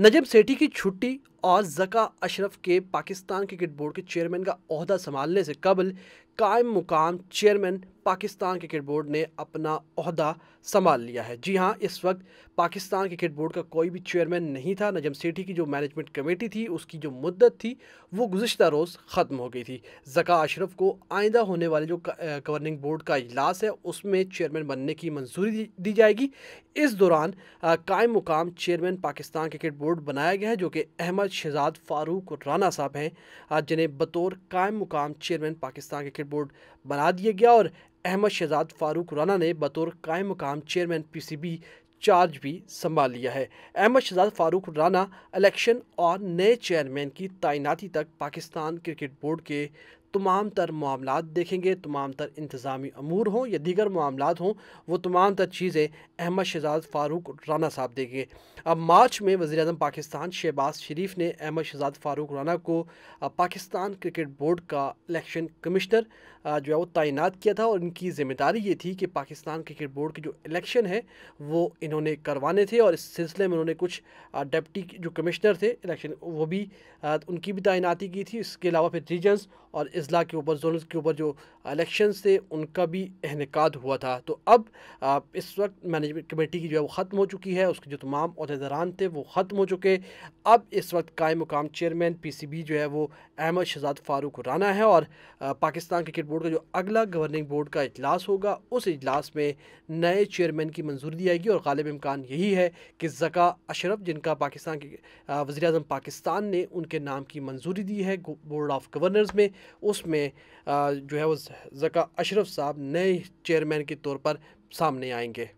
नजम सेठी की छुट्टी और जका अशरफ के पाकिस्तान क्रिकेट बोर्ड के चेयरमैन का अहदा संभालने से कबल कायम मुकाम चेयरमैन पाकिस्तान क्रिकेट बोर्ड ने अपना अहदा संभाल लिया है जी हाँ इस वक्त पाकिस्तान क्रिकेट बोर्ड का कोई भी चेयरमैन नहीं था नजम सेठी की जो मैनेजमेंट कमेटी थी उसकी जो मुद्दत थी वो गुजशत रोज़ ख़त्म हो गई थी जका अशरफ को आइंदा होने वाले जो गवर्निंग बोर्ड का इजलास है उसमें चेयरमैन बनने की मंजूरी दी जाएगी इस दौरान कायम मुकाम चेयरमैन पाकिस्तान क्रिकेट बोर्ड बनाया गया है जो कि अहमद शहजाद फारूक राना साहब हैं आज जिन्हें बतौर कायम मुकाम चेयरमैन पाकिस्तान क्रिकेट बोर्ड बना दिया गया और अहमद शहजाद फारूक राना ने बतौर कायम मुकाम चेयरमैन पीसीबी चार्ज भी संभाल लिया है अहमद शहजाद फारूक राना इलेक्शन और नए चेयरमैन की तैनाती तक पाकिस्तान क्रिकेट बोर्ड के तमाम तर मामला देखेंगे तमाम तर इंतज़ामी अमूर हों या दीगर मामला हों वो तमाम तर चीज़ें अहमद शहजाद फ़ारूक राना साहब देंगे अब मार्च में वज़ी अजम पाकिस्तान शहबाज शरीफ ने अहमद शहजाद फ़ारूक राना को पाकिस्तान क्रिकेट बोर्ड का इलेक्शन कमिश्नर जो है वो तैनात किया था और इनकी ज़िम्मेदारी ये थी कि पाकिस्तान क्रिकेट बोर्ड के जो इलेक्शन है वो इन्होंने करवाने थे और इस सिलसिले में उन्होंने कुछ डेप्टी जो कमिश्नर थे इलेक्शन वो भी उनकी भी तैनाती की थी इसके अलावा फिर रीजन्स और अजला के ऊपर जोन के ऊपर जो इलेक्शन थे उनका भी अहनकाद हुआ था तो अब इस वक्त मैनेजमेंट कमेटी की जो है वो ख़त्म हो चुकी है उसके जो तमाम अहदेदारान थे वो ख़त्म हो चुके अब इस वक्त कायम मुकाम चेयरमैन पी सी बी जो है वो अहमद शहजाद फारूक राना है और पाकिस्तान क्रिकेट बोर्ड का जो अगला गवर्निंग बोर्ड का अजलास होगा उस अजलास में नए चेयरमैन की मंजूरी दी जाएगी और गालिब इम्कान यही है कि जका अशरफ जिनका पाकिस्तान के वजी पाकिस्तान ने उनके नाम की मंजूरी दी है बोर्ड ऑफ गवर्नर्स में उस उसमें जो है वो जका अशरफ साहब नए चेयरमैन के तौर पर सामने आएंगे